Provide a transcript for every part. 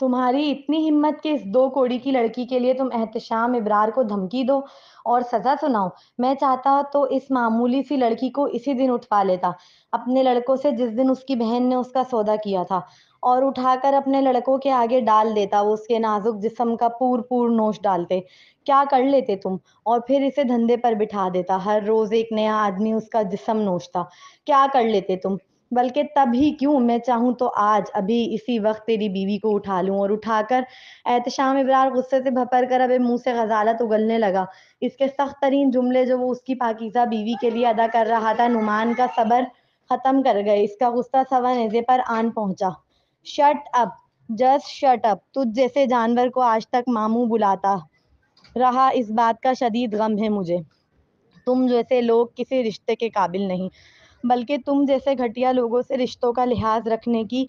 तुम्हारी इतनी हिम्मत के इस दो कोड़ी की लड़की के लिए तुम एहतशाम इब्रार को धमकी दो और सज़ा सुनाओ मैं चाहता तो इस मामूली सी लड़की को इसी दिन उठवा लेता अपने लड़कों से जिस दिन उसकी बहन ने उसका सौदा किया था और उठाकर अपने लड़कों के आगे डाल देता वो उसके नाजुक जिसम का पूर पूर नोश डालते क्या कर लेते तुम और फिर इसे धंधे पर बिठा देता हर रोज़ एक नया आदमी उसका जिसम नोचता क्या कर लेते तुम बल्कि तभी क्यों मैं चाहूँ तो आज अभी इसी वक्त तेरी बीवी को उठा लूँ और उठाकर एहतशाम इबरार गुस्से से भपर कर अब मुंह से गजालत उगलने लगा इसके सख्त तरीन जुमले जो वो उसकी पाकिजा बीवी के लिए अदा कर रहा था नुमान का सबर ख़त्म कर गए इसका गुस्सा सवा नजे पर आन पहुंचा shut up just shut up तुझ जैसे जानवर को आज तक मामू बुलाता रहा इस बात का शदीद गम है मुझे तुम जैसे लोग किसी रिश्ते के काबिल नहीं बल्कि तुम जैसे घटिया लोगों से रिश्तों का लिहाज रखने की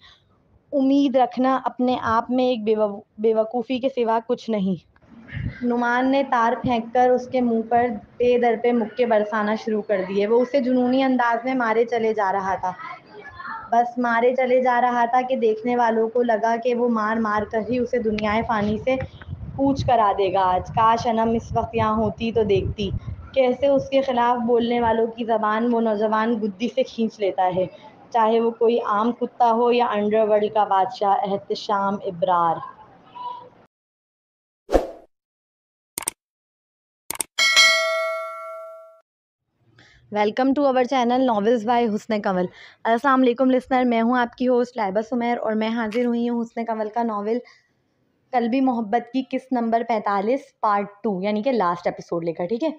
उम्मीद रखना अपने आप में एक बेवकूफ़ी के सिवा कुछ नहीं नुमान ने तार फेंककर उसके मुंह पर पे दर पे मुक्के बरसाना शुरू कर दिए वो उसे जुनूनी अंदाज में मारे चले जा रहा था बस मारे चले जा रहा था कि देखने वालों को लगा कि वो मार मार कर ही उसे दुनियाए फ़ानी से कूच करा देगा आज काश अनम इस वक्त यहाँ होती तो देखती कैसे उसके ख़िलाफ़ बोलने वालों की ज़बान वो नौजवान गुद्दी से खींच लेता है चाहे वो कोई आम कुत्ता हो या अंडरवर्ल्ड का बादशाह Ehtesham Ibrar welcome to our channel novels by Husn Kanwal अस्सलाम वालेकुम लिसनर मैं हूं आपकी होस्ट लाइबा सुमेर और मैं हाजिर हुई हूं हुसन कंवल का कल भी मोहब्बत की किस नंबर पैंतालीस पार्ट टू यानी कि लास्ट एपिसोड लेकर ठीक है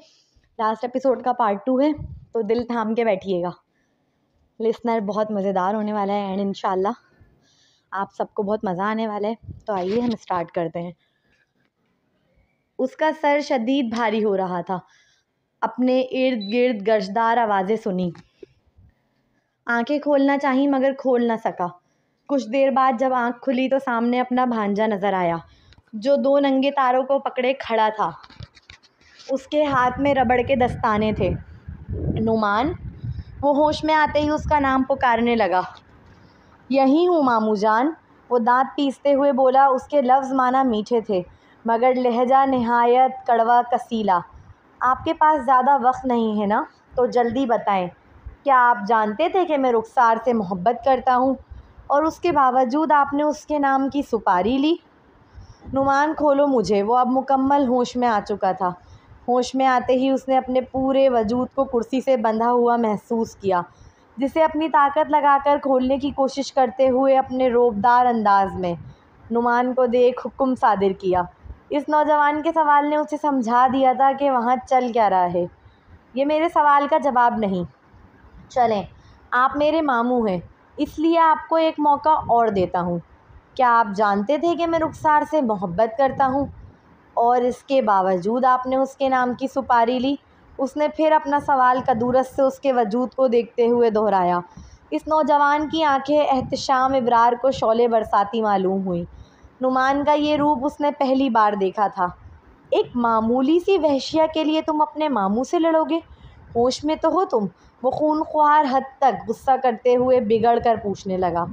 लास्ट एपिसोड का पार्ट टू है तो दिल थाम के बैठिएगा लिसनर बहुत मज़ेदार होने वाला है एंड इन आप सबको बहुत मज़ा आने वाला है तो आइए हम स्टार्ट करते हैं उसका सर शदीद भारी हो रहा था अपने इर्द गिर्द गर्जदार आवाज़ें सुनी आंखें खोलना चाही मगर खोल ना सका कुछ देर बाद जब आंख खुली तो सामने अपना भांजा नज़र आया जो दो नंगे तारों को पकड़े खड़ा था उसके हाथ में रबड़ के दस्ताने थे नुमान वो होश में आते ही उसका नाम पुकारने लगा यही हूँ मामू जान वो दांत पीसते हुए बोला उसके लफ्ज़ माना मीठे थे मगर लहजा नहायत कड़वा कसीला आपके पास ज़्यादा वक्त नहीं है ना तो जल्दी बताएं क्या आप जानते थे कि मैं रुखसार से मोहब्बत करता हूँ और उसके बावजूद आपने उसके नाम की सुपारी ली नुमान खोलो मुझे वो अब मुकम्मल होश में आ चुका था होश में आते ही उसने अपने पूरे वजूद को कुर्सी से बंधा हुआ महसूस किया जिसे अपनी ताकत लगाकर खोलने की कोशिश करते हुए अपने रोबदार अंदाज में नुमान को देख हुक्म सादिर किया इस नौजवान के सवाल ने उसे समझा दिया था कि वहाँ चल क्या रहा है ये मेरे सवाल का जवाब नहीं चलें आप मेरे मामू हैं इसलिए आपको एक मौका और देता हूँ क्या आप जानते थे कि मैं रुखसार से मोहब्बत करता हूँ और इसके बावजूद आपने उसके नाम की सुपारी ली उसने फिर अपना सवाल कदूरस से उसके वजूद को देखते हुए दोहराया इस नौजवान की आंखें एहतशाम इब्रार को शोले बरसाती मालूम हुई नुमान का ये रूप उसने पहली बार देखा था एक मामूली सी वहशिया के लिए तुम अपने मामू से लड़ोगे होश में तो हो तुम वो खून ख्वार हद तक गुस्सा करते हुए बिगड़ कर पूछने लगा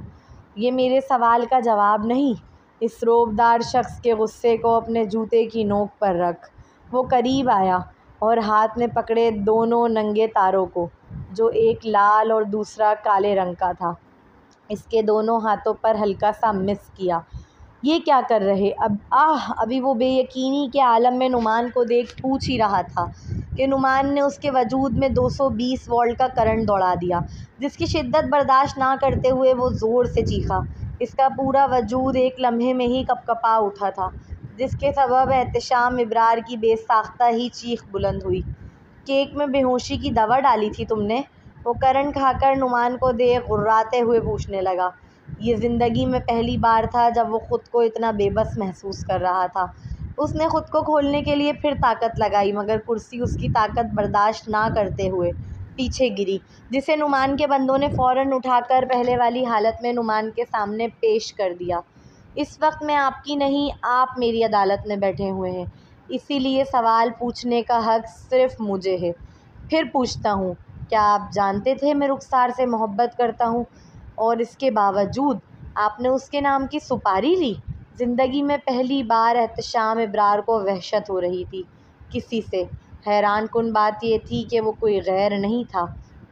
ये मेरे सवाल का जवाब नहीं इस रोबदार शख्स के गुस्से को अपने जूते की नोक पर रख वो करीब आया और हाथ में पकड़े दोनों नंगे तारों को जो एक लाल और दूसरा काले रंग का था इसके दोनों हाथों पर हल्का सा मिस किया ये क्या कर रहे अब आह अभी वो बेयकीनी के आलम में नुमान को देख पूछ ही रहा था कि नुमान ने उसके वजूद में 220 वोल्ट का करंट दौड़ा दिया जिसकी शिद्दत बर्दाश्त ना करते हुए वो ज़ोर से चीखा इसका पूरा वजूद एक लम्हे में ही कपकपा उठा था जिसके सबब एहतम इब्रार की बेसाख्ता ही चीख बुलंद हुई केक में बेहोशी की दवा डाली थी तुमने वो करण खाकर नुमान को देख गुर्राते हुए पूछने लगा ये ज़िंदगी में पहली बार था जब वो ख़ुद को इतना बेबस महसूस कर रहा था उसने ख़ुद को खोलने के लिए फिर ताकत लगाई मगर कुर्सी उसकी ताकत बर्दाश्त ना करते हुए पीछे गिरी जिसे नुमान के बंदों ने फ़ौरन उठाकर पहले वाली हालत में नुमान के सामने पेश कर दिया इस वक्त मैं आपकी नहीं आप मेरी अदालत में बैठे हुए हैं इसीलिए सवाल पूछने का हक सिर्फ मुझे है फिर पूछता हूँ क्या आप जानते थे मैं रुखसार से मोहब्बत करता हूँ और इसके बावजूद आपने उसके नाम की सुपारी ली ज़िंदगी में पहली बार एहतशाम इब्रार को वहशत हो रही थी किसी से हैरान कन बात ये थी कि वो कोई गैर नहीं था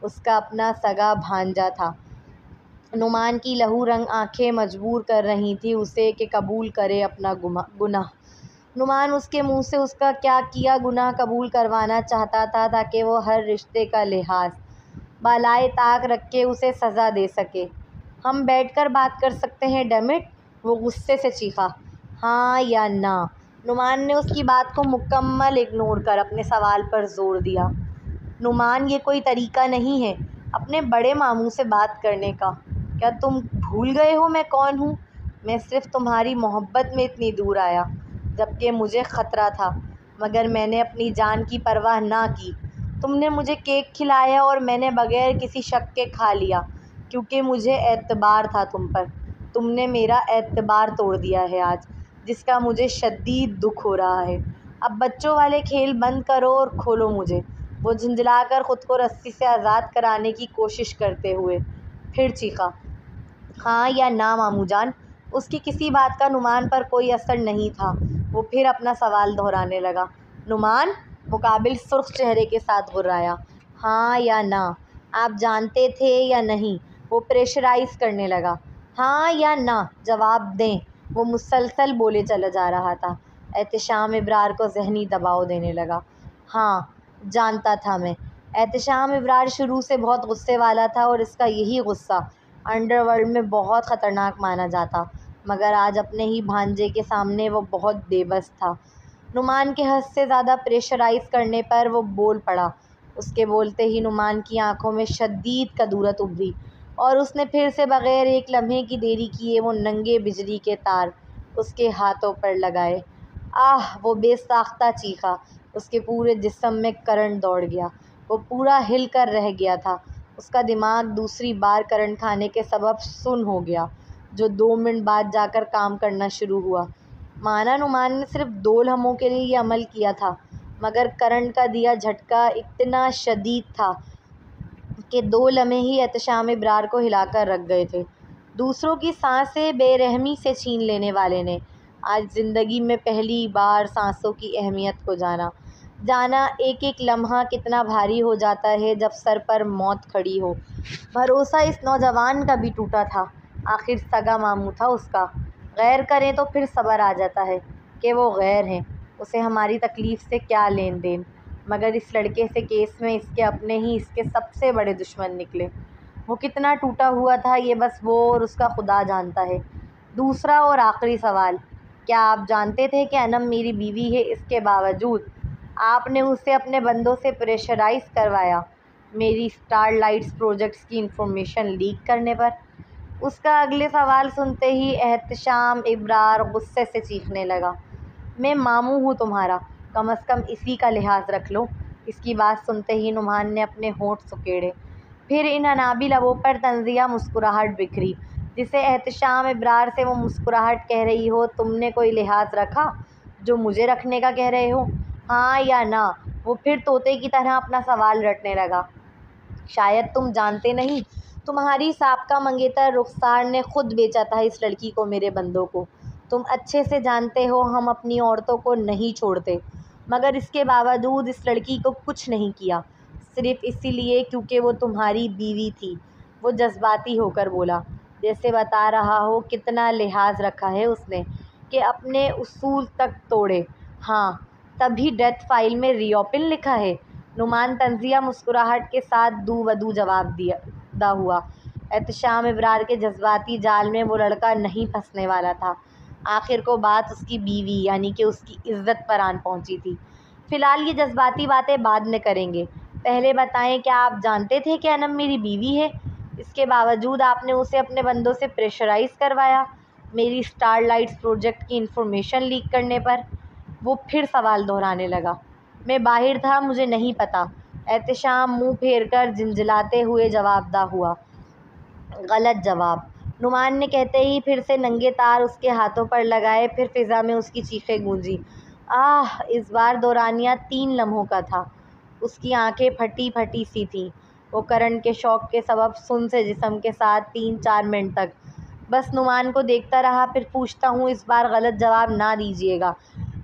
उसका अपना सगा भांजा था नुमान की लहू रंग आंखें मजबूर कर रही थी उसे कि कबूल करे अपना गुनाह नुमान उसके मुंह से उसका क्या किया गुनाह कबूल करवाना चाहता था ताकि वो हर रिश्ते का लिहाज बालाए ताक रख के उसे सज़ा दे सके हम बैठकर बात कर सकते हैं डमिट वो गुस्से से चीखा हाँ या ना नुमान ने उसकी बात को मुकम्मल इग्नोर कर अपने सवाल पर जोर दिया नुमान ये कोई तरीका नहीं है अपने बड़े मामू से बात करने का क्या तुम भूल गए हो मैं कौन हूँ मैं सिर्फ तुम्हारी मोहब्बत में इतनी दूर आया जबकि मुझे ख़तरा था मगर मैंने अपनी जान की परवाह ना की तुमने मुझे केक खिलाया और मैंने बग़ैर किसी शक के खा लिया क्योंकि मुझे एतबार था तुम पर तुमने मेरा एतबार तोड़ दिया है आज जिसका मुझे शदीद दुख हो रहा है अब बच्चों वाले खेल बंद करो और खोलो मुझे वो झुंझलाकर ख़ुद को रस्सी से आज़ाद कराने की कोशिश करते हुए फिर चीखा हाँ या ना मामू जान उसकी किसी बात का नुमान पर कोई असर नहीं था वो फिर अपना सवाल दोहराने लगा नुमान मुकाबिल सुर्ख चेहरे के साथ घुराया हाँ या ना आप जानते थे या नहीं वो प्रेशराइज करने लगा हाँ या ना जवाब दें वो मुसलसल बोले चला जा रहा था एहतम इब्रार को जहनी दबाव देने लगा हाँ जानता था मैं एहतम इब्रार शुरू से बहुत गुस्से वाला था और इसका यही गुस्सा अंडरवर्ल्ड में बहुत ख़तरनाक माना जाता मगर आज अपने ही भांजे के सामने वो बहुत बेबस था नुमान के हद से ज़्यादा प्रेशराइज करने पर वो बोल पड़ा उसके बोलते ही नुमान की आंखों में शदीद कदूरत उभरी और उसने फिर से बग़ैर एक लम्हे की देरी किए वो नंगे बिजली के तार उसके हाथों पर लगाए आह वो बेसाख्ता चीखा उसके पूरे जिस्म में करंट दौड़ गया वो पूरा हिल कर रह गया था उसका दिमाग दूसरी बार करंट खाने के सबब सुन हो गया जो दो मिनट बाद जाकर काम करना शुरू हुआ माना नुमान ने सिर्फ दो लम्हों के लिए यह अमल किया था मगर करंट का दिया झटका इतना शदीद था के दो लम्हे ही एहतम ब्रार को हिलाकर रख गए थे दूसरों की सांसें बेरहमी से छीन लेने वाले ने आज ज़िंदगी में पहली बार सांसों की अहमियत को जाना जाना एक एक लम्हा कितना भारी हो जाता है जब सर पर मौत खड़ी हो भरोसा इस नौजवान का भी टूटा था आखिर सगा मामू था उसका गैर करें तो फिर सबर आ जाता है कि वो गैर हैं उसे हमारी तकलीफ़ से क्या लेन देन मगर इस लड़के से केस में इसके अपने ही इसके सबसे बड़े दुश्मन निकले वो कितना टूटा हुआ था ये बस वो और उसका खुदा जानता है दूसरा और आखिरी सवाल क्या आप जानते थे कि अनम मेरी बीवी है इसके बावजूद आपने उसे अपने बंदों से प्रेशराइज करवाया मेरी स्टार लाइट्स प्रोजेक्ट्स की इंफॉर्मेशन लीक करने पर उसका अगले सवाल सुनते ही एहतशाम इब्रार गुस्से से चीखने लगा मैं मामू हूँ तुम्हारा कम अज़ कम इसी का लिहाज रख लो इसकी बात सुनते ही नुमान ने अपने होंठ सुकेड़े फिर इन अनाबी लबों पर तंजिया मुस्कुराहट बिखरी जिसे एहतशाम इब्रार से वो मुस्कुराहट कह रही हो तुमने कोई लिहाज रखा जो मुझे रखने का कह रहे हो हाँ या ना वो फिर तोते की तरह अपना सवाल रटने लगा शायद तुम जानते नहीं तुम्हारी साबका मंगेतर रुखसार ने खुद बेचा था इस लड़की को मेरे बंदों को तुम अच्छे से जानते हो हम अपनी औरतों को नहीं छोड़ते मगर इसके बावजूद इस लड़की को कुछ नहीं किया सिर्फ इसीलिए क्योंकि वो तुम्हारी बीवी थी वो जज्बाती होकर बोला जैसे बता रहा हो कितना लिहाज रखा है उसने कि अपने उसूल तक तोड़े हाँ तभी डेथ फाइल में रियोपिन लिखा है नुमान तंजिया मुस्कुराहट के साथ दू बदू जवाब दिया दा हुआ एहतम इब्रार के जज्बाती जाल में वो लड़का नहीं फंसने वाला था आखिर को बात उसकी बीवी यानी कि उसकी इज़्ज़त पर आन पहुंची थी फ़िलहाल ये जज्बाती बातें बाद में करेंगे पहले बताएं क्या आप जानते थे कि अनम मेरी बीवी है इसके बावजूद आपने उसे अपने बंदों से प्रेशराइज़ करवाया मेरी स्टार लाइट्स प्रोजेक्ट की इन्फॉर्मेशन लीक करने पर वो फिर सवाल दोहराने लगा मैं बाहर था मुझे नहीं पता एहतम मुंह फेर कर जिंजलाते हुए जवाबदा हुआ गलत जवाब नुमान ने कहते ही फिर से नंगे तार उसके हाथों पर लगाए फिर फिज़ा में उसकी चीखें गूंजी आह इस बार दौरानिया तीन लम्हों का था उसकी आंखें फटी फटी सी थीं वो करण के शौक के सबब सुन से जिसम के साथ तीन चार मिनट तक बस नुमान को देखता रहा फिर पूछता हूँ इस बार गलत जवाब ना दीजिएगा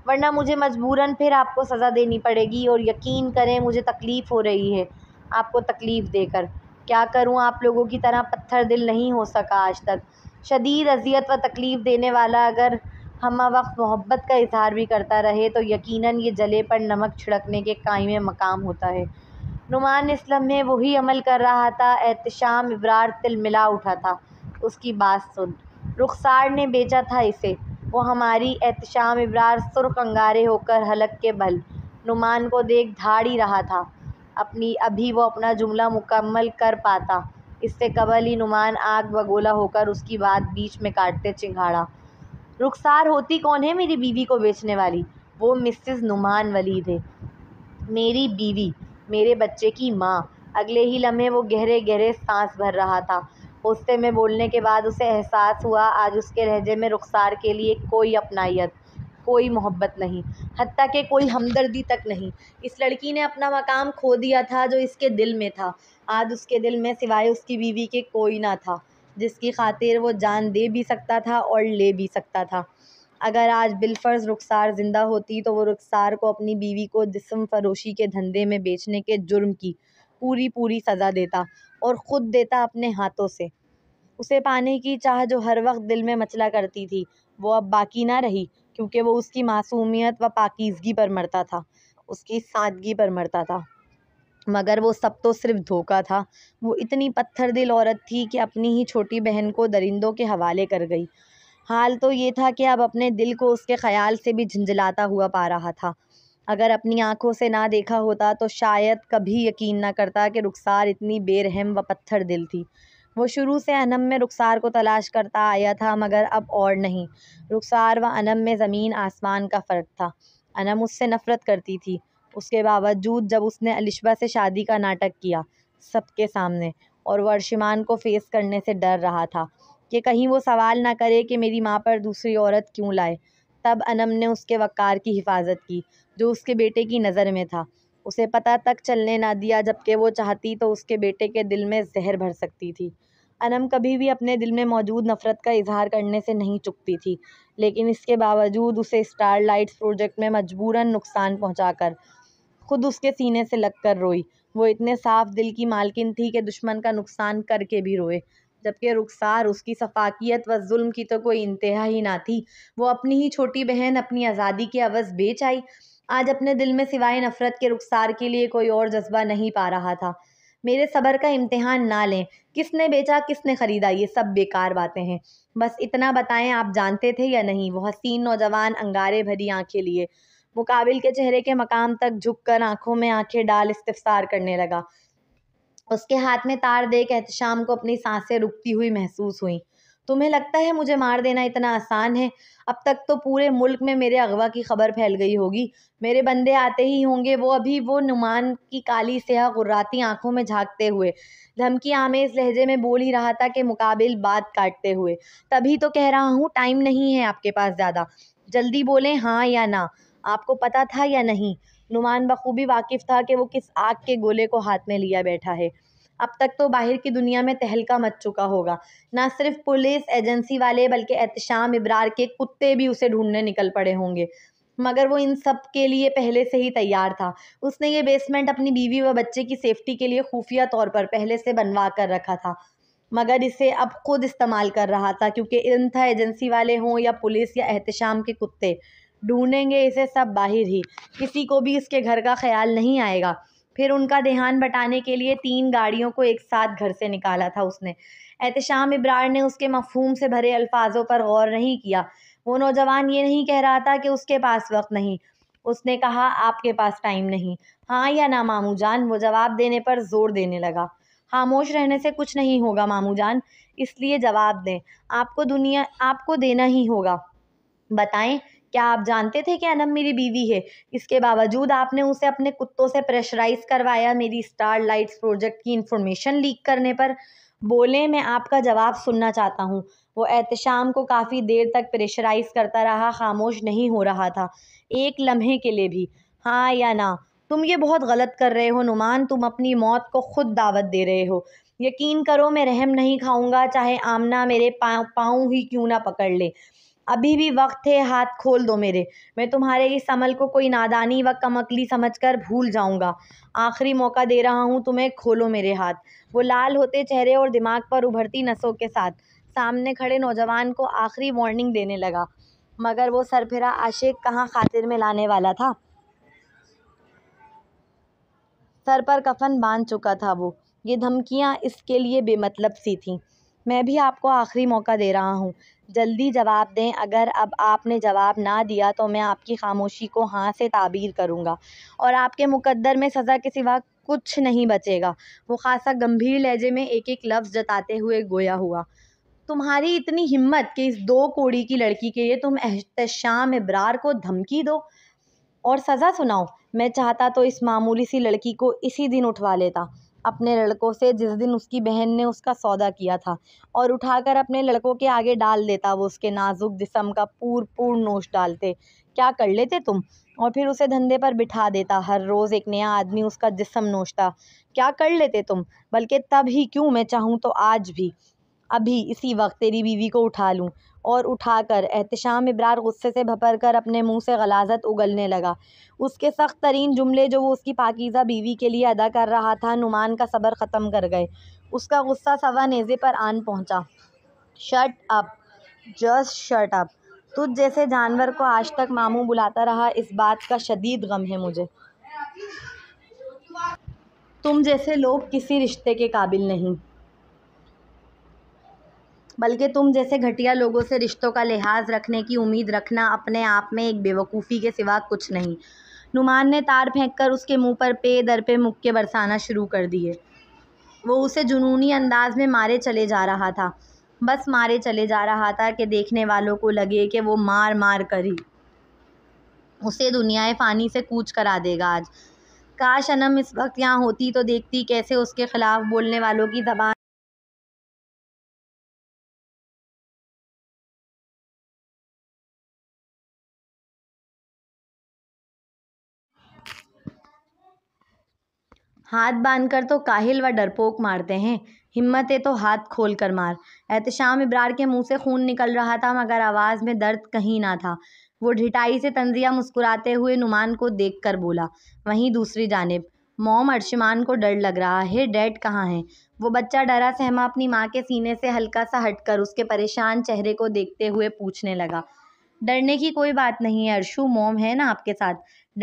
वरना मुझे मजबूरन फिर आपको सज़ा देनी पड़ेगी और यकीन करें मुझे तकलीफ़ हो रही है आपको तकलीफ़ देकर क्या करूँ आप लोगों की तरह पत्थर दिल नहीं हो सका आज तक शदीद अज़ियत व तकलीफ़ देने वाला अगर हम वक्त मोहब्बत का इज़हार भी करता रहे तो यकीनन ये जले पर नमक छिड़कने के कायम मकाम होता है नुमान इस में वही अमल कर रहा था एहतशाम इब्रार तिल मिला उठा था उसकी बात सुन रुखसार ने बेचा था इसे वो हमारी एहतशाम इब्रार सुर्ख अंगारे होकर हलक के बल नुमान को देख धाड़ ही रहा था अपनी अभी वो अपना जुमला मुकम्मल कर पाता इससे कबल ही नुमान आग बगोला होकर उसकी बात बीच में काटते चिंगाड़ा रुखसार होती कौन है मेरी बीवी को बेचने वाली वो मिसेस नुमान वलीद है मेरी बीवी मेरे बच्चे की माँ अगले ही लम्हे वो गहरे गहरे सांस भर रहा था गुस्से में बोलने के बाद उसे एहसास हुआ आज उसके लहजे में रुखसार के लिए कोई अपनाइत कोई मोहब्बत नहीं हती कि कोई हमदर्दी तक नहीं इस लड़की ने अपना मकाम खो दिया था जो इसके दिल में था आज उसके दिल में सिवाय उसकी बीवी के कोई ना था जिसकी खातिर वो जान दे भी सकता था और ले भी सकता था अगर आज बिलफर्ज रुखसार ज़िंदा होती तो वो रुखसार को अपनी बीवी को जिसम फरोशी के धंधे में बेचने के जुर्म की पूरी पूरी सज़ा देता और ख़ुद देता अपने हाथों से उसे पाने की चाह जो हर वक्त दिल में मचला करती थी वो अब बाकी ना रही क्योंकि वो उसकी मासूमियत व पाकिजगी पर मरता था उसकी सादगी पर मरता था मगर वो सब तो सिर्फ धोखा था वो इतनी पत्थर दिल औरत थी कि अपनी ही छोटी बहन को दरिंदों के हवाले कर गई हाल तो ये था कि अब अपने दिल को उसके ख्याल से भी झंझलाता हुआ पा रहा था अगर अपनी आंखों से ना देखा होता तो शायद कभी यकीन ना करता कि रुखसार इतनी बेरहम व पत्थर दिल थी वो शुरू से अनम में रुखसार को तलाश करता आया था मगर अब और नहीं रुखसार व अनम में ज़मीन आसमान का फ़र्क था अनम उससे नफ़रत करती थी उसके बावजूद जब उसने अलिशबा से शादी का नाटक किया सबके सामने और वर्षिमान को फेस करने से डर रहा था कि कहीं वो सवाल ना करे कि मेरी माँ पर दूसरी औरत क्यों लाए तब अनम ने उसके वक़ार की हिफाजत की जो उसके बेटे की नज़र में था उसे पता तक चलने ना दिया जबकि वो चाहती तो उसके बेटे के दिल में जहर भर सकती थी अनम कभी भी अपने दिल में मौजूद नफ़रत का इजहार करने से नहीं चुकती थी लेकिन इसके बावजूद उसे स्टार लाइट्स प्रोजेक्ट में मजबूरन नुकसान पहुंचाकर खुद उसके सीने से लगकर रोई वो इतने साफ दिल की मालकिन थी कि दुश्मन का नुकसान करके भी रोए जबकि रुखसार उसकी सफाकियत व जुल्म की तो कोई इंतहा ही ना थी वो अपनी ही छोटी बहन अपनी आज़ादी के अवज़ बेच आई आज अपने दिल में सिवाय नफ़रत के रुखसार के लिए कोई और जज्बा नहीं पा रहा था मेरे सबर का इम्तिहान ना लें किसने बेचा किसने ख़रीदा ये सब बेकार बातें हैं बस इतना बताएं आप जानते थे या नहीं वह हसीन नौजवान अंगारे भरी आंखें लिए मुकाबिल के चेहरे के मकाम तक झुककर आंखों में आंखें डाल इस्तफसार करने लगा उसके हाथ में तार देख एहतशाम को अपनी सांसें रुकती हुई महसूस हुई तुम्हें लगता है मुझे मार देना इतना आसान है अब तक तो पूरे मुल्क में मेरे अगवा की खबर फैल गई होगी मेरे बंदे आते ही होंगे वो अभी वो नुमान की काली स्याह गुर्राती आंखों में झांकते हुए धमकी आमेज लहजे में बोल ही रहा था कि मुकाबिल बात काटते हुए तभी तो कह रहा हूँ टाइम नहीं है आपके पास ज़्यादा जल्दी बोलें हाँ या ना आपको पता था या नहीं नुमान बखूबी वाकिफ़ था कि वो किस आग के गोले को हाथ में लिया बैठा है अब तक तो बाहर की दुनिया में तहलका मच चुका होगा ना सिर्फ पुलिस एजेंसी वाले बल्कि एहतशाम इब्रार के कुत्ते भी उसे ढूंढने निकल पड़े होंगे मगर वो इन सब के लिए पहले से ही तैयार था उसने ये बेसमेंट अपनी बीवी व बच्चे की सेफ्टी के लिए खुफिया तौर पर पहले से बनवा कर रखा था मगर इसे अब खुद इस्तेमाल कर रहा था क्योंकि इन था एजेंसी वाले हों या पुलिस या एहतशाम के कुत्ते ढूंढेंगे इसे सब बाहर ही किसी को भी इसके घर का ख्याल नहीं आएगा फिर उनका देहान बटाने के लिए तीन गाड़ियों को एक साथ घर से निकाला था उसने एहतम इब्रार ने उसके मफहूम से भरे अल्फाजों पर गौर नहीं किया वो नौजवान ये नहीं कह रहा था कि उसके पास वक्त नहीं उसने कहा आपके पास टाइम नहीं हाँ या ना मामू जान वो जवाब देने पर जोर देने लगा खामोश रहने से कुछ नहीं होगा मामू जान इसलिए जवाब दें आपको दुनिया आपको देना ही होगा बताएं क्या आप जानते थे कि अनम मेरी बीवी है इसके बावजूद आपने उसे अपने कुत्तों से प्रेशराइज करवाया मेरी स्टार लाइट्स प्रोजेक्ट की इन्फॉर्मेशन लीक करने पर बोले मैं आपका जवाब सुनना चाहता हूँ वो एहतशाम को काफ़ी देर तक प्रेशराइज करता रहा खामोश नहीं हो रहा था एक लम्हे के लिए भी हाँ या ना तुम ये बहुत गलत कर रहे हो नुमान तुम अपनी मौत को खुद दावत दे रहे हो यकीन करो मैं रहम नहीं खाऊंगा चाहे आमना मेरे पाँव पाँव ही क्यों ना पकड़ ले अभी भी वक्त है हाथ खोल दो मेरे मैं तुम्हारे इस अमल को कोई नादानी व समझ समझकर भूल जाऊँगा आखिरी मौका दे रहा हूँ तुम्हें खोलो मेरे हाथ वो लाल होते चेहरे और दिमाग पर उभरती नसों के साथ सामने खड़े नौजवान को आखिरी वार्निंग देने लगा मगर वो सरफिरा आशिक कहाँ खातिर में लाने वाला था सर पर कफन बांध चुका था वो ये धमकियाँ इसके लिए बेमतलब सी थीं मैं भी आपको आखिरी मौका दे रहा हूँ जल्दी जवाब दें अगर अब आपने जवाब ना दिया तो मैं आपकी खामोशी को हाँ से ताबीर करूँगा और आपके मुकद्दर में सज़ा के सिवा कुछ नहीं बचेगा वो खासा गंभीर लहजे में एक एक लफ्ज़ जताते हुए गोया हुआ तुम्हारी इतनी हिम्मत कि इस दो कोड़ी की लड़की के लिए तुम एहतशाम इब्रार को धमकी दो और सज़ा सुनाओ मैं चाहता तो इस मामूली सी लड़की को इसी दिन उठवा लेता अपने लड़कों से जिस दिन उसकी बहन ने उसका सौदा किया था और उठाकर अपने लड़कों के आगे डाल देता वो उसके नाजुक जिसम का पूर पूर नोश डालते क्या कर लेते तुम और फिर उसे धंधे पर बिठा देता हर रोज़ एक नया आदमी उसका जिसम नोचता क्या कर लेते तुम बल्कि तब ही क्यों मैं चाहूँ तो आज भी अभी इसी वक्त तेरी बीवी को उठा लूँ और उठाकर एहतशाम इब्रार गुस्से से भपर कर अपने मुंह से गलाजत उगलने लगा उसके सख्त तरीन जुमले जो वो उसकी पाकिज़ा बीवी के लिए अदा कर रहा था नुमान का सबर ख़त्म कर गए उसका गुस्सा सवा नेज़े पर आन पहुंचा shut up just shut up तुझ जैसे जानवर को आज तक मामू बुलाता रहा इस बात का शदीद गम है मुझे तुम जैसे लोग किसी रिश्ते के काबिल नहीं बल्कि तुम जैसे घटिया लोगों से रिश्तों का लिहाज रखने की उम्मीद रखना अपने आप में एक बेवकूफ़ी के सिवा कुछ नहीं नुमान ने तार फेंक कर उसके मुंह पर पे दर पे मुक्के बरसाना शुरू कर दिए वो उसे जुनूनी अंदाज में मारे चले जा रहा था बस मारे चले जा रहा था कि देखने वालों को लगे कि वो मार मार कर ही उसे दुनियाए फ़ानी से कूच करा देगा आज काश अनम इस वक्त यहाँ होती तो देखती कैसे उसके ख़िलाफ़ बोलने वालों की जबान हाथ बांध कर तो काहिल व डरपोक मारते हैं हिम्मत है तो हाथ खोल कर मार एहतशाम इब्रार के मुंह से खून निकल रहा था मगर आवाज़ में दर्द कहीं ना था वो ढिठाई से तंजिया मुस्कुराते हुए नुमान को देख कर बोला वहीं दूसरी जानब मोम अर्शमान को डर लग रहा है डैड कहाँ है वो बच्चा डरा सहमा अपनी माँ के सीने से हल्का सा हटकर उसके परेशान चेहरे को देखते हुए पूछने लगा डरने की कोई बात नहीं है अर्शू मोम है ना आपके साथ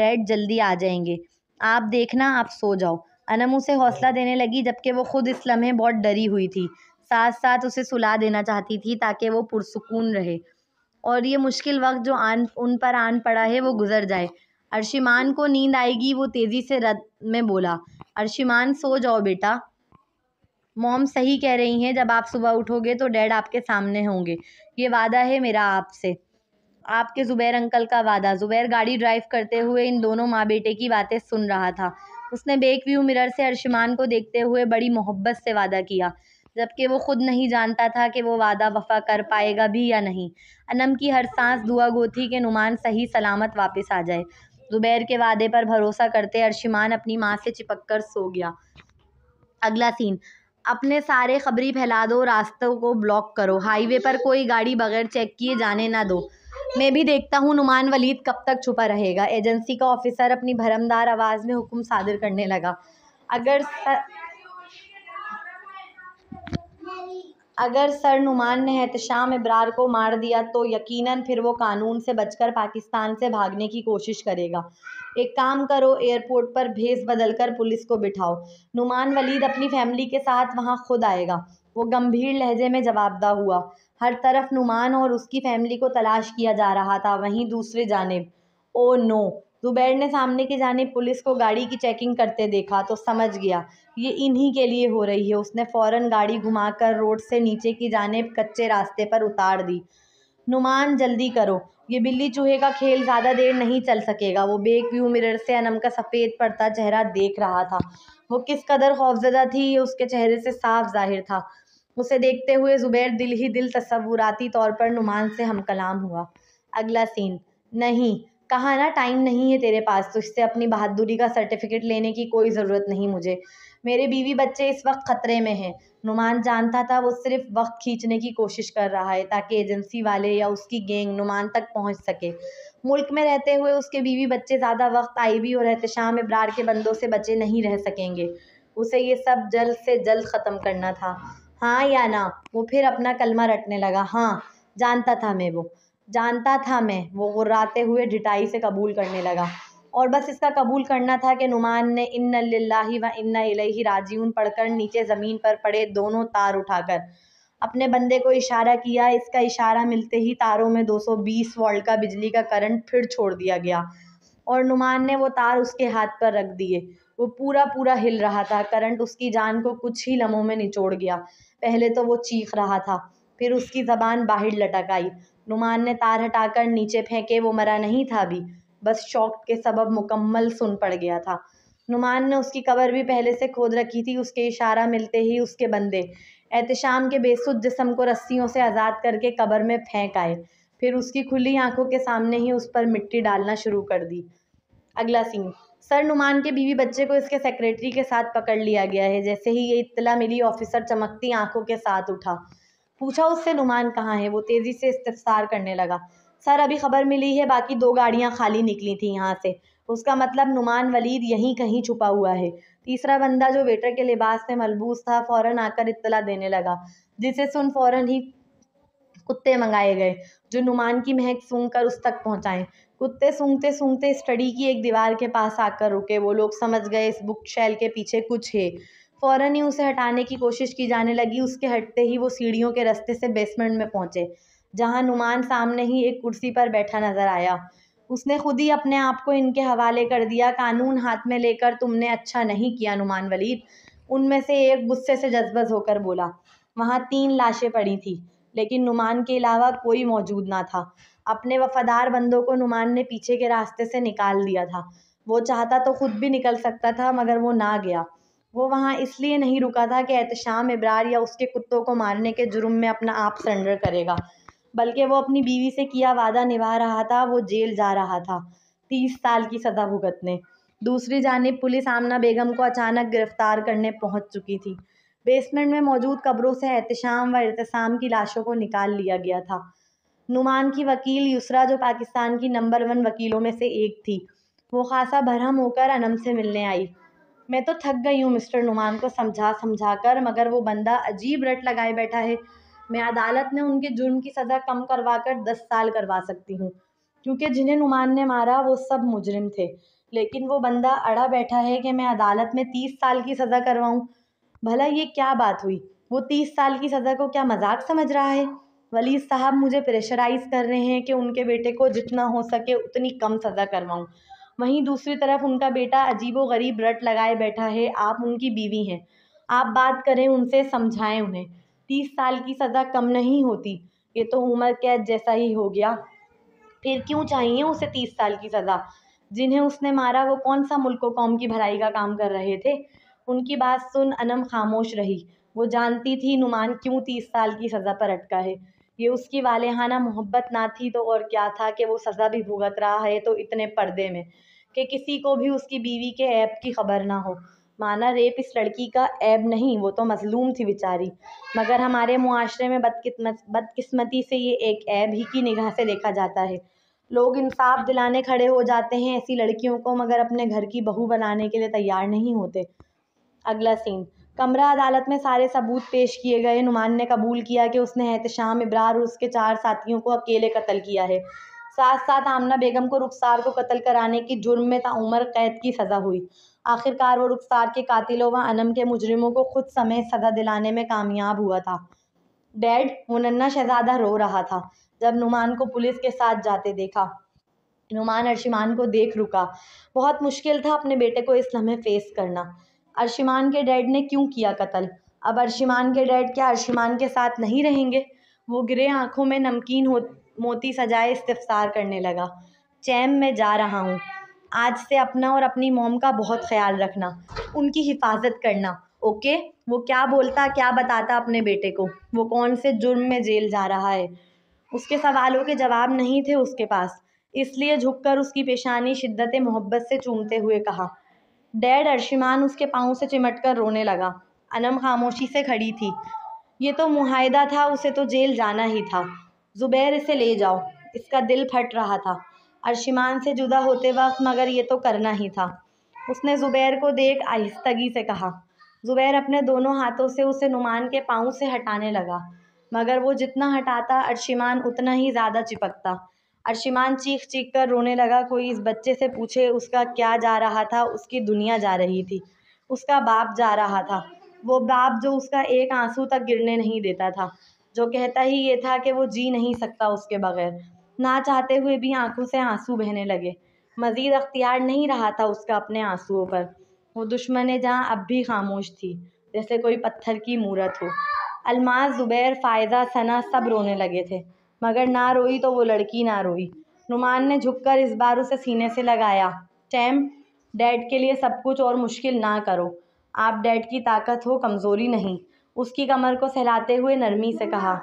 डैड जल्दी आ जाएंगे आप देखना आप सो जाओ अनम उसे हौसला देने लगी जबकि वो खुद इस लम्हे बहुत डरी हुई थी साथ साथ उसे सुला देना चाहती थी ताकि वो पुरसकून रहे और ये मुश्किल वक्त जो आन उन पर आन पड़ा है वो गुजर जाए अर्शिमान को नींद आएगी वो तेज़ी से रद में बोला अर्शिमान सो जाओ बेटा मॉम सही कह रही हैं जब आप सुबह उठोगे तो डैड आपके सामने होंगे ये वादा है मेरा आपसे आपके ज़ुबैर अंकल का वादा ज़ुबैर गाड़ी ड्राइव करते हुए इन दोनों माँ बेटे की बातें सुन रहा था उसने बेक व्यू मिरर से अरशमान को देखते हुए बड़ी मोहब्बत से वादा किया जबकि वो ख़ुद नहीं जानता था कि वो वादा वफा कर पाएगा भी या नहीं अनम की हर सांस दुआ गो थी कि नुमान सही सलामत वापस आ जाए जुबैर के वादे पर भरोसा करते अर्शमान अपनी माँ से चिपक कर सो गया अगला सीन अपने सारे खबरी फैला दो रास्तों को ब्लॉक करो हाईवे पर कोई गाड़ी बगैर चेक किए जाने ना दो मैं भी देखता हूँ नुमान वलीद कब तक छुपा रहेगा एजेंसी का ऑफिसर अपनी भरमदार आवाज़ में हुक्म सादिर करने लगा अगर अगर सर नुमान ने एहतम इब्रार को मार दिया तो यकीनन फिर वो कानून से बचकर पाकिस्तान से भागने की कोशिश करेगा एक काम करो एयरपोर्ट पर भेस बदल कर पुलिस को बिठाओ नुमान वलीद अपनी फैमिली के साथ वहाँ खुद आएगा वो गंभीर लहजे में जवाबदा हुआ हर तरफ नुमान और उसकी फैमिली को तलाश किया जा रहा था वहीं दूसरे जानब ओ नो जुबैर ने सामने की जानब पुलिस को गाड़ी की चेकिंग करते देखा तो समझ गया ये इन्हीं के लिए हो रही है उसने फ़ौरन गाड़ी घुमाकर रोड से नीचे की जानब कच्चे रास्ते पर उतार दी नुमान जल्दी करो ये बिल्ली चूहे का खेल ज़्यादा देर नहीं चल सकेगा वो बेक व्यू मिरर से अनम का सफ़ेद पड़ता चेहरा देख रहा था वो किस कदर खौफजदा थी ये उसके चेहरे से साफ जाहिर था उसे देखते हुए ज़ुबैर दिल ही दिल तस्वुराती तौर पर नुमान से हम कलाम हुआ अगला सीन नहीं कहा ना टाइम नहीं है तेरे पास तो इससे अपनी बहादुरी का सर्टिफिकेट लेने की कोई ज़रूरत नहीं मुझे मेरे बीवी बच्चे इस वक्त ख़तरे में हैं नुमान जानता था वो सिर्फ वक्त खींचने की कोशिश कर रहा है ताकि एजेंसी वाले या उसकी गेंग नुमान तक पहुंच सके मुल्क में रहते हुए उसके बीवी बच्चे ज़्यादा वक्त आईबी और शाम इब्रार के बंदों से बचे नहीं रह सकेंगे उसे ये सब जल्द से जल्द ख़त्म करना था हाँ या ना वो फिर अपना कलमा रटने लगा हाँ जानता था मैं वो जानता था मैं वो गुर्राते हुए ढिटाई से कबूल करने लगा और बस इसका कबूल करना था कि नुमान ने इन लिल्लाहि व इन इलैहि राजीवन पढ़कर नीचे ज़मीन पर पड़े दोनों तार उठाकर अपने बंदे को इशारा किया इसका इशारा मिलते ही तारों में 220 वॉल्ट का बिजली का करंट फिर छोड़ दिया गया और नुमान ने वो तार उसके हाथ पर रख दिए वो पूरा पूरा हिल रहा था करंट उसकी जान को कुछ ही लम्हों में निचोड़ गया पहले तो वो चीख रहा था फिर उसकी ज़बान बाहर लटक आई नुमान ने तार हटाकर नीचे फेंके वो मरा नहीं था अभी बस शौक के सबब मुकम्मल सुन पड़ गया था नुमान ने उसकी कबर भी पहले से खोद रखी थी उसके इशारा मिलते ही उसके बंदे एहतशाम के बेसुद जिसम को रस्सियों से आज़ाद करके कबर में फेंक आए फिर उसकी खुली आंखों के सामने ही उस पर मिट्टी डालना शुरू कर दी अगला सीन सर नुमान के बीवी बच्चे को इसके सेक्रेटरी के साथ पकड़ लिया गया है जैसे ही ये इतला मिली ऑफिसर चमकती आंखों के साथ उठा पूछा उससे नुमान कहाँ है वो तेज़ी से इस्तफसार करने लगा सर अभी खबर मिली है बाकी दो गाड़ियाँ खाली निकली थी यहाँ से उसका मतलब नुमान वलीद यहीं कहीं छुपा हुआ है तीसरा बंदा जो वेटर के लिबास में मलबूस था फ़ौरन आकर इतला देने लगा जिसे सुन फ़ौरन ही कुत्ते मंगाए गए जो नुमान की महक सूंघ कर उस तक पहुंचाए कुत्ते सूंघते सूंघते स्टडी की एक दीवार के पास आकर रुके वो लोग समझ गए इस बुक शेल के पीछे कुछ है फ़ौरन ही उसे हटाने की कोशिश की जाने लगी उसके हटते ही वो सीढ़ियों के रास्ते से बेसमेंट में पहुंचे जहां नुमान सामने ही एक कुर्सी पर बैठा नजर आया उसने खुद ही अपने आप को इनके हवाले कर दिया कानून हाथ में लेकर तुमने अच्छा नहीं किया नुमान वलीद उनमें से एक गुस्से से जज्बज होकर बोला वहाँ तीन लाशें पड़ी थी लेकिन नुमान के अलावा कोई मौजूद ना था अपने वफ़ादार बंदों को नुमान ने पीछे के रास्ते से निकाल दिया था वो चाहता तो ख़ुद भी निकल सकता था मगर वो ना गया वो वहाँ इसलिए नहीं रुका था कि एहतशाम इब्रार या उसके कुत्तों को मारने के जुर्म में अपना आप सरेंडर करेगा बल्कि वो अपनी बीवी से किया वादा निभा रहा था वो जेल जा रहा था तीस साल की सज़ा भुगतने दूसरी जानब पुलिस आमना बेगम को अचानक गिरफ़्तार करने पहुंच चुकी थी बेसमेंट में मौजूद कब्रों से एहतशाम व इरतसाम की लाशों को निकाल लिया गया था नुमान की वकील युसरा जो पाकिस्तान की नंबर वन वकीलों में से एक थी वो खासा भरहम होकर अनम से मिलने आई मैं तो थक गई हूँ मिस्टर नुमान को समझा समझा कर मगर वो बंदा अजीब रट लगाए बैठा है मैं अदालत में उनके जुर्म की सज़ा कम करवा कर दस साल करवा सकती हूँ क्योंकि जिन्हें नुमान ने मारा वो सब मुजरिम थे लेकिन वो बंदा अड़ा बैठा है कि मैं अदालत में तीस साल की सज़ा करवाऊँ भला ये क्या बात हुई वो तीस साल की सज़ा को क्या मजाक समझ रहा है वली साहब मुझे प्रेशराइज़ कर रहे हैं कि उनके बेटे को जितना हो सके उतनी कम सज़ा करवाऊँ वहीं दूसरी तरफ उनका बेटा अजीबो गरीब रट लगाए बैठा है आप उनकी बीवी हैं आप बात करें उनसे समझाएं उन्हें तीस साल की सज़ा कम नहीं होती ये तो उम्र कैद जैसा ही हो गया फिर क्यों चाहिए उसे तीस साल की सज़ा जिन्हें उसने मारा वो कौन सा मुल्क कौम की भलाई का काम कर रहे थे उनकी बात सुन अनम खामोश रही वो जानती थी नुमान क्यों तीस साल की सज़ा पर अटका है ये उसकी वालेहाना मोहब्बत ना थी तो और क्या था कि वो सज़ा भी भुगत रहा है तो इतने पर्दे में कि किसी को भी उसकी बीवी के ऐप की खबर ना हो माना रेप इस लड़की का ऐब नहीं वो तो मजलूम थी बेचारी मगर हमारे माशरे में बदकिस्मत बदकिस्मती से ये एक ऐब ही की निगाह से देखा जाता है लोग इंसाफ दिलाने खड़े हो जाते हैं ऐसी लड़कियों को मगर अपने घर की बहू बनाने के लिए तैयार नहीं होते अगला सीन कमरा अदालत में सारे सबूत पेश किए गए नुमान ने कबूल किया कि उसने एहतशाम इब्रार और उसके चार साथियों को अकेले कत्ल किया है साथ साथ आमना बेगम को रुखसार को कत्ल कराने की जुर्म में ताउमर कैद की सज़ा हुई आखिरकार वो रुखसार के कातिलों व अनम के मुजरिमों को खुद समय सज़ा दिलाने में कामयाब हुआ था डैड मुनन्ना शहजादा रो रहा था जब नुमान को पुलिस के साथ जाते देखा नुमान अर्शिमान को देख रुका बहुत मुश्किल था अपने बेटे को इस लम्हे फेस करना अर्शिमान के डैड ने क्यों किया कत्ल अब अर्शिमान के डैड क्या अर्शिमान के साथ नहीं रहेंगे वो गिरे आँखों में नमकीन हो मोती सजाए इस्तफसार करने लगा चैम मैं जा रहा हूँ आज से अपना और अपनी मोम का बहुत ख्याल रखना उनकी हिफाजत करना ओके वो क्या बोलता क्या बताता अपने बेटे को वो कौन से जुर्म में जेल जा रहा है उसके सवालों के जवाब नहीं थे उसके पास इसलिए झुककर उसकी पेशानी शिद्दत मोहब्बत से चूमते हुए कहा डैड अर्शिमान उसके पाँव से चिमट कर रोने लगा अनम खामोशी से खड़ी थी ये तो मुहिदा था उसे तो जेल जाना ही था ज़ुबैर इसे ले जाओ इसका दिल फट रहा था अर्शिमान से जुदा होते वक्त मगर ये तो करना ही था उसने ज़ुबैर को देख आहिस्तगी से कहा ज़ुबैर अपने दोनों हाथों से उसे नुमान के पाँव से हटाने लगा मगर वो जितना हटाता अर्शिमान उतना ही ज़्यादा चिपकता अर्शिमान चीख चीख कर रोने लगा कोई इस बच्चे से पूछे उसका क्या जा रहा था उसकी दुनिया जा रही थी उसका बाप जा रहा था वो बाप जो उसका एक आंसू तक गिरने नहीं देता था जो कहता ही ये था कि वो जी नहीं सकता उसके बगैर ना चाहते हुए भी आंखों से आंसू बहने लगे मज़ीद अख्तियार नहीं रहा था उसका अपने आंसुओं पर वो दुश्मन जहाँ अब भी खामोश थी जैसे कोई पत्थर की मूरत हो अलमाज ज़ुबैर फ़ायज़ा सना सब रोने लगे थे मगर ना रोई तो वो लड़की ना रोई नुमान ने झुककर इस बार उसे सीने से लगाया टैम डैड के लिए सब कुछ और मुश्किल ना करो आप डैड की ताकत हो कमज़ोरी नहीं उसकी कमर को सहलाते हुए नरमी से कहा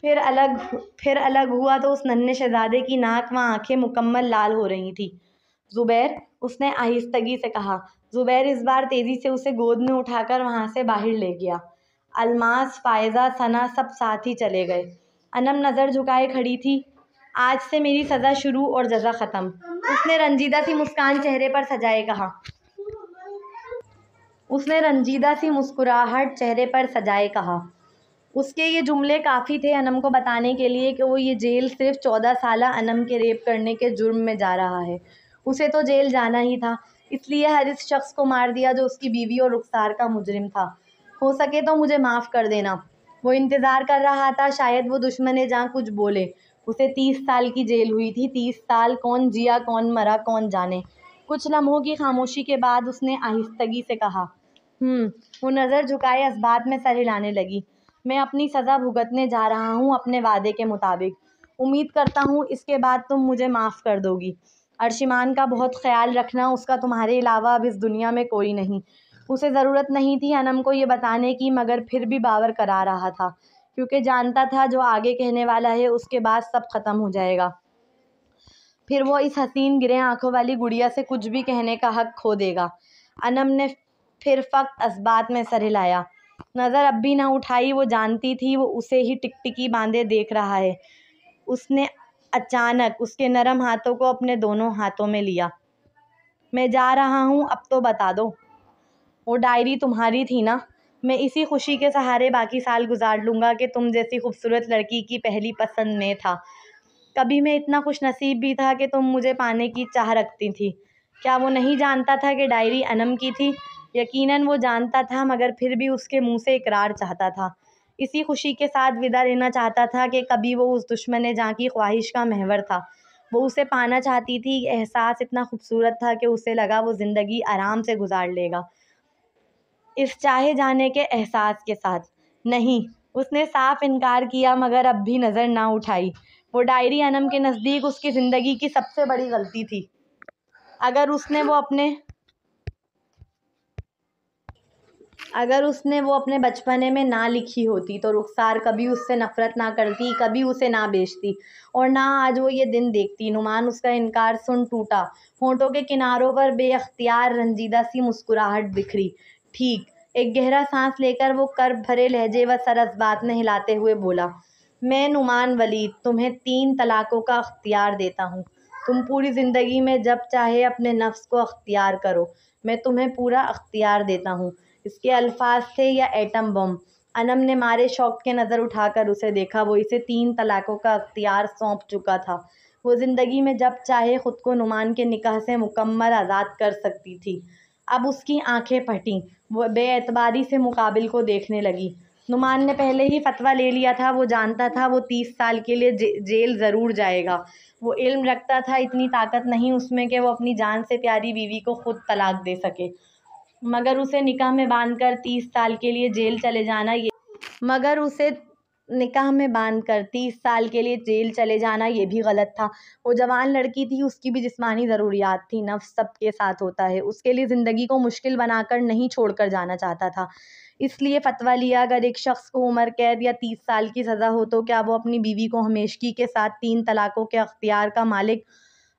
फिर अलग फिर अलग हुआ तो उस नन्हे शहजादे की नाक व आंखें मुकम्मल लाल हो रही थी ज़ुबैर उसने आहिस्तगी से कहा ज़ुबैर इस बार तेज़ी से उसे गोद में उठाकर वहाँ से बाहर ले गया अलमास फ़ायज़ा सना सब साथ ही चले गए अनम नज़र झुकाए खड़ी थी आज से मेरी सज़ा शुरू और जजा ख़त्म उसने रंजीदा सी मुस्कान चेहरे पर सजाए कहा उसने रंजीदा सी मुस्कुराहट चेहरे पर सजाए कहा उसके ये जुमले काफ़ी थे अनम को बताने के लिए कि वो ये जेल सिर्फ चौदह साल अनम के रेप करने के जुर्म में जा रहा है उसे तो जेल जाना ही था इसलिए हर इस शख्स को मार दिया जो उसकी बीवी और रुखसार का मुजरिम था हो सके तो मुझे माफ़ कर देना वो इंतज़ार कर रहा था शायद वो दुश्मन जहाँ कुछ बोले उसे तीस साल की जेल हुई थी तीस साल कौन जिया कौन मरा कौन जाने कुछ लम्हों की खामोशी के बाद उसने आहिस्तगी से कहा हम्म, वो नज़र झुकाए इस बात में सर हिलाने लगी मैं अपनी सज़ा भुगतने जा रहा हूँ अपने वादे के मुताबिक उम्मीद करता हूँ इसके बाद तुम मुझे माफ़ कर दोगी अर्शिमान का बहुत ख्याल रखना उसका तुम्हारे अलावा अब इस दुनिया में कोई नहीं उसे ज़रूरत नहीं थी अनम को ये बताने की मगर फिर भी बावर करा रहा था क्योंकि जानता था जो आगे कहने वाला है उसके बाद सब ख़त्म हो जाएगा फिर वो इस हसीन गिरे आंखों वाली गुड़िया से कुछ भी कहने का हक खो देगा अनम ने फिर फ़क्त असबात में सर हिलाया नज़र अब भी ना उठाई वो जानती थी वो उसे ही टिकटिकी बांधे देख रहा है उसने अचानक उसके नरम हाथों को अपने दोनों हाथों में लिया मैं जा रहा हूँ अब तो बता दो वो डायरी तुम्हारी थी ना मैं इसी खुशी के सहारे बाकी साल गुजार लूँगा कि तुम जैसी खूबसूरत लड़की की पहली पसंद में था कभी मैं इतना खुश नसीब भी था कि तुम मुझे पाने की चाह रखती थी क्या वो नहीं जानता था कि डायरी अनम की थी यकीनन वो जानता था मगर फिर भी उसके मुंह से इकरार चाहता था इसी खुशी के साथ विदा लेना चाहता था कि कभी वो उस दुश्मन जहाँ की ख्वाहिश का महवर था वो उसे पाना चाहती थी एहसास इतना खूबसूरत था कि उसे लगा वो ज़िंदगी आराम से गुजार लेगा इस चाहे जाने के एहसास के साथ नहीं उसने साफ इनकार किया मगर अब भी नज़र ना उठाई वो डायरी अनम के नज़दीक उसकी ज़िंदगी की सबसे बड़ी गलती थी अगर उसने वो अपने अगर उसने वो अपने बचपने में ना लिखी होती तो रुखसार कभी उससे नफ़रत ना करती कभी उसे ना बेचती और ना आज वो ये दिन देखती नुमान उसका इनकार सुन टूटा होंठों के किनारों पर बेअख्तियार रंजीदा सी मुस्कुराहट बिखरी ठीक एक गहरा सांस लेकर वो कर भरे लहजे व सरस बात में हिलाते हुए बोला मैं नुमान वलीद तुम्हें तीन तलाक़ों का अख्तियार देता हूँ तुम पूरी ज़िंदगी में जब चाहे अपने नफ्स को अख्तियार करो मैं तुम्हें पूरा अख्तियार देता हूँ इसके अल्फाज थे या एटम बम अनम ने मारे शौक के नज़र उठाकर उसे देखा वो इसे तीन तलाक़ों का अख्तियार सौंप चुका था वो ज़िंदगी में जब चाहे ख़ुद को नुमान के निकाह से मुकम्मल आज़ाद कर सकती थी अब उसकी आंखें फटीं वो बेअतबारी से मुकाबिल को देखने लगी नुमान ने पहले ही फतवा ले लिया था वो जानता था वो तीस साल के लिए जे, जेल ज़रूर जाएगा वो इल्म रखता था इतनी ताकत नहीं उसमें कि वो अपनी जान से प्यारी बीवी को ख़ुद तलाक दे सके मगर उसे निकाह में बांधकर तीस साल के लिए जेल चले जाना ये मगर उसे निकाह में बांध कर तीस साल के लिए जेल चले जाना ये भी गलत था वो जवान लड़की थी उसकी भी जिस्मानी ज़रूरियात थी नफ्स सबके साथ होता है उसके लिए ज़िंदगी को मुश्किल बनाकर नहीं छोड़ कर जाना चाहता था इसलिए फतवा लिया अगर एक शख्स को उम्र कैद या तीस साल की सज़ा हो तो क्या वो अपनी बीवी को हमेशगी के साथ तीन तलाक़ों के अख्तियार का मालिक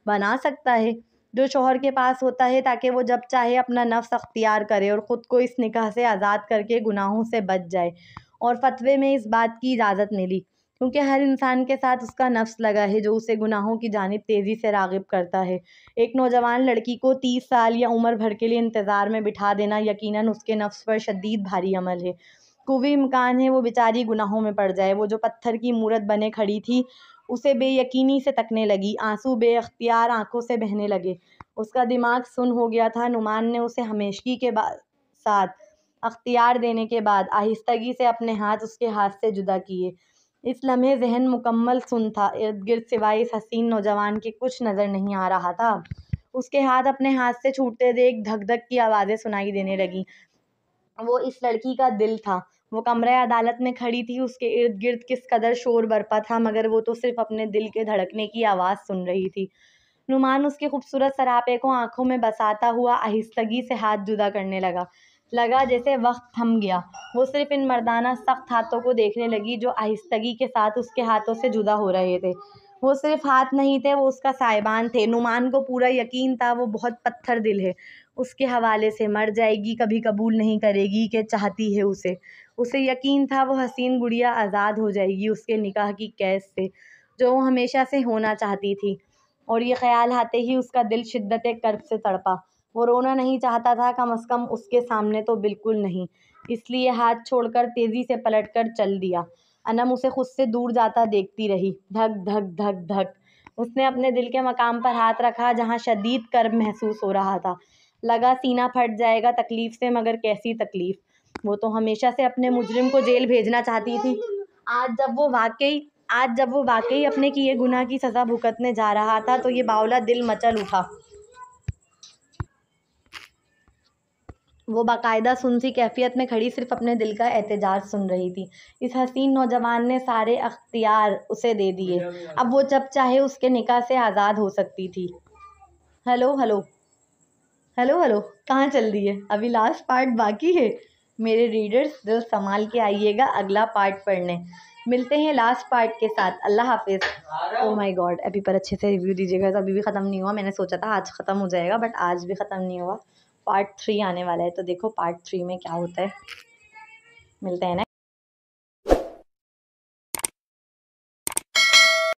बना सकता है जो शोहर के पास होता है ताकि वो जब चाहे अपना नफ्स अख्तियार करे और ख़ुद को इस निकाह से आज़ाद करके गुनाहों से बच जाए और फतवे में इस बात की इजाज़त मिली क्योंकि हर इंसान के साथ उसका नफ्स लगा है जो उसे गुनाहों की जानब तेज़ी से रागब करता है एक नौजवान लड़की को तीस साल या उम्र भर के लिए इंतज़ार में बिठा देना यकीनन उसके नफ्स पर शदीद भारी अमल है कुवी इम्कान है वो बेचारी गुनाहों में पड़ जाए वो जो पत्थर की मूरत बने खड़ी थी उसे बेयकीनी से तकने लगी आंसू बेख्तियार आंखों से बहने लगे उसका दिमाग सुन हो गया था नुमान ने उसे हमेशगी के साथ अख्तियार देने के बाद आहिस्तगी से अपने हाथ उसके हाथ से जुदा किए इस लम्हे जहन मुकम्मल सुन था इर्द गिर्द सिवाय इस हसीन नौजवान के कुछ नज़र नहीं आ रहा था उसके हाथ अपने हाथ से छूटते देख धक धक की आवाज़ें सुनाई देने लगी वो इस लड़की का दिल था वो कमरे अदालत में खड़ी थी उसके इर्द गिर्द किस कदर शोर बरपा था मगर वो तो सिर्फ अपने दिल के धड़कने की आवाज़ सुन रही थी नुमान उसके खूबसूरत सरापे को आंखों में बसाता हुआ आहिस्तगी से हाथ जुदा करने लगा लगा जैसे वक्त थम गया वो सिर्फ़ इन मर्दाना सख्त हाथों को देखने लगी जो आहिस्तगी के साथ उसके हाथों से जुदा हो रहे थे वो सिर्फ हाथ नहीं थे वो उसका साहिबान थे नुमान को पूरा यकीन था वो बहुत पत्थर दिल है उसके हवाले से मर जाएगी कभी कबूल नहीं करेगी कि चाहती है उसे उसे यकीन था वो हसीन गुड़िया आज़ाद हो जाएगी उसके निकाह की कैद से जो वो हमेशा से होना चाहती थी और ये ख्याल आते ही उसका दिल शिद्दत कर्ब से तड़पा वो रोना नहीं चाहता था कम अज़ कम उसके सामने तो बिल्कुल नहीं इसलिए हाथ छोड़कर तेज़ी से पलटकर चल दिया अनम उसे खुद से दूर जाता देखती रही धक धक धक धक उसने अपने दिल के मकाम पर हाथ रखा जहाँ शदीद कर महसूस हो रहा था लगा सीना फट जाएगा तकलीफ़ से मगर कैसी तकलीफ़ वो तो हमेशा से अपने मुजरिम को जेल भेजना चाहती थी आज जब वो वाकई आज जब वो वाकई अपने किए गुनाह की सज़ा भुगतने जा रहा था तो ये बावला दिल मचल उठा वो बाकायदा सुनसी कैफियत में खड़ी सिर्फ अपने दिल का एहतजाज सुन रही थी इस हसीन नौजवान ने सारे अख्तियार उसे दे दिए अब वो जब चाहे उसके निकाह से आज़ाद हो सकती थी हेलो हेलो हेलो हेलो कहाँ चल रही है अभी लास्ट पार्ट बाकी है मेरे रीडर्स दिल संभाल के आइएगा अगला पार्ट पढ़ने मिलते हैं लास्ट पार्ट के साथ अल्लाह हाफिज ओ माय गॉड अभी पर अच्छे से रिव्यू दीजिएगा तो अभी भी ख़त्म नहीं हुआ मैंने सोचा था आज ख़त्म हो जाएगा बट आज भी ख़त्म नहीं हुआ पार्ट थ्री आने वाला है तो देखो पार्ट थ्री में क्या होता है मिलते हैं ना